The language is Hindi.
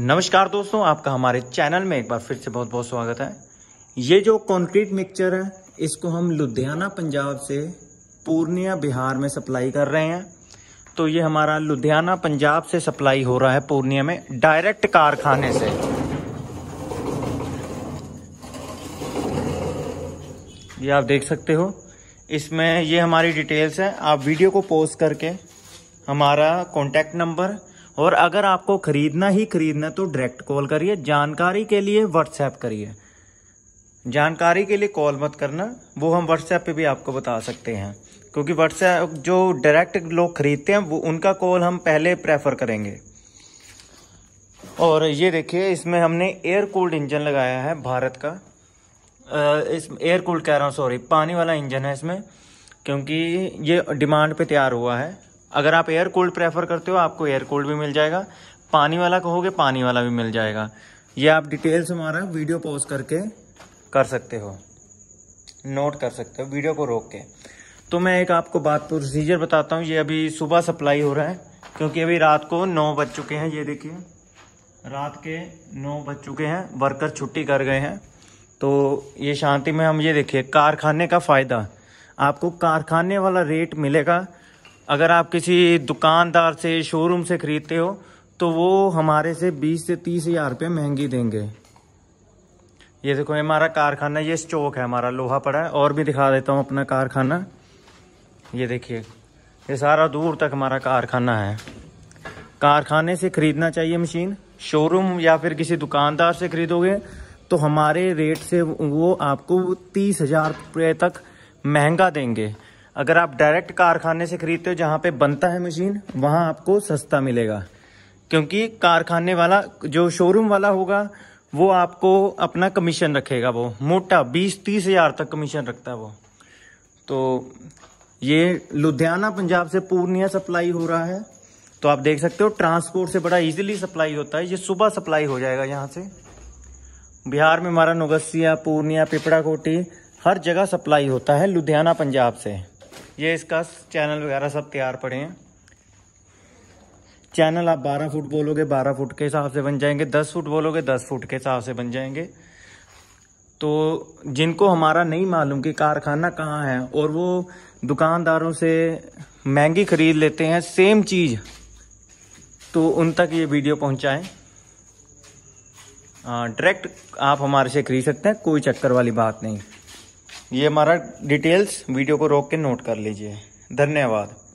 नमस्कार दोस्तों आपका हमारे चैनल में एक बार फिर से बहुत बहुत स्वागत है ये जो कंक्रीट मिक्सचर है इसको हम लुधियाना पंजाब से पूर्णिया बिहार में सप्लाई कर रहे हैं तो ये हमारा लुधियाना पंजाब से सप्लाई हो रहा है पूर्णिया में डायरेक्ट कारखाने से ये आप देख सकते हो इसमें ये हमारी डिटेल्स हैं आप वीडियो को पोस्ट करके हमारा कॉन्टैक्ट नंबर और अगर आपको ख़रीदना ही ख़रीदना तो डायरेक्ट कॉल करिए जानकारी के लिए व्हाट्सएप करिए जानकारी के लिए कॉल मत करना वो हम व्हाट्सएप पे भी आपको बता सकते हैं क्योंकि व्हाट्सएप जो डायरेक्ट लोग ख़रीदते हैं वो उनका कॉल हम पहले प्रेफर करेंगे और ये देखिए इसमें हमने एयर कूल्ड इंजन लगाया है भारत का इस एयर कूल्ड कह रहा हूँ सॉरी पानी वाला इंजन है इसमें क्योंकि ये डिमांड पे तैयार हुआ है अगर आप एयर कोल्ड प्रेफर करते हो आपको एयर कोल्ड भी मिल जाएगा पानी वाला कहोगे पानी वाला भी मिल जाएगा ये आप डिटेल्स हमारा वीडियो पॉज करके कर सकते हो नोट कर सकते हो वीडियो को रोक के तो मैं एक आपको बात प्रोसीजर बताता हूँ ये अभी सुबह सप्लाई हो रहा है क्योंकि अभी रात को नौ बज चुके हैं ये देखिए रात के नौ बज चुके हैं वर्कर छुट्टी कर गए हैं तो ये शांति में हम ये देखिए कारखाने का फ़ायदा आपको कारखाने वाला रेट मिलेगा अगर आप किसी दुकानदार से शोरूम से ख़रीदते हो तो वो हमारे से बीस से तीस हज़ार रुपये महंगी देंगे ये देखो ये हमारा कारखाना ये स्टोक है हमारा लोहा पड़ा है और भी दिखा देता हूँ अपना कारखाना ये देखिए ये सारा दूर तक हमारा कारखाना है कारखाने से ख़रीदना चाहिए मशीन शोरूम या फिर किसी दुकानदार से ख़रीदोगे तो हमारे रेट से वो आपको तीस हज़ार रुपये तक महंगा देंगे अगर आप डायरेक्ट कारखाने से खरीदते हो जहाँ पे बनता है मशीन वहाँ आपको सस्ता मिलेगा क्योंकि कारखाने वाला जो शोरूम वाला होगा वो आपको अपना कमीशन रखेगा वो मोटा बीस तीस हज़ार तक कमीशन रखता है वो तो ये लुधियाना पंजाब से पूर्णिया सप्लाई हो रहा है तो आप देख सकते हो ट्रांसपोर्ट से बड़ा इजीली सप्लाई होता है ये सुबह सप्लाई हो जाएगा यहाँ से बिहार में हमारा नोगसिया पूर्णिया कोटी हर जगह सप्लाई होता है लुधियाना पंजाब से ये इसका चैनल वगैरह सब तैयार पड़े हैं चैनल आप 12 फुट बोलोगे 12 फुट के हिसाब से बन जाएंगे 10 फुट बोलोगे 10 फुट के हिसाब से बन जाएंगे तो जिनको हमारा नहीं मालूम कि कारखाना कहाँ है और वो दुकानदारों से महंगी खरीद लेते हैं सेम चीज़ तो उन तक ये वीडियो पहुंचाएं डायरेक्ट हाँ, आप हमारे से खरीद सकते हैं कोई चक्कर वाली बात नहीं ये हमारा डिटेल्स वीडियो को रोक के नोट कर लीजिए धन्यवाद